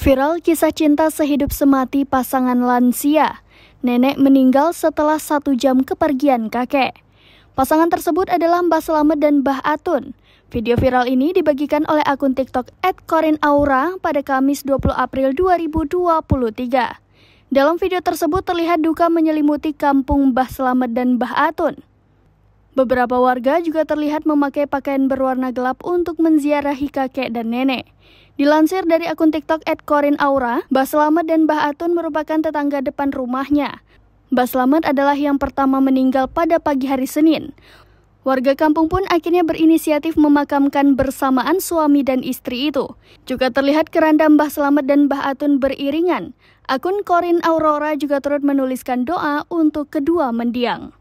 Viral kisah cinta sehidup semati pasangan lansia. Nenek meninggal setelah satu jam kepergian kakek. Pasangan tersebut adalah Mbah Selamet dan Mbah Atun. Video viral ini dibagikan oleh akun TikTok @korinaura pada Kamis 20 April 2023. Dalam video tersebut terlihat duka menyelimuti kampung Mbah Selamet dan Mbah Atun. Beberapa warga juga terlihat memakai pakaian berwarna gelap untuk menziarahi kakek dan nenek. Dilansir dari akun TikTok Aura, Mbah Selamat dan Mbah Atun merupakan tetangga depan rumahnya. Mbah Selamat adalah yang pertama meninggal pada pagi hari Senin. Warga kampung pun akhirnya berinisiatif memakamkan bersamaan suami dan istri itu. Juga terlihat keranda Mbah Selamat dan Mbah Atun beriringan. Akun Corin Aurora juga turut menuliskan doa untuk kedua mendiang.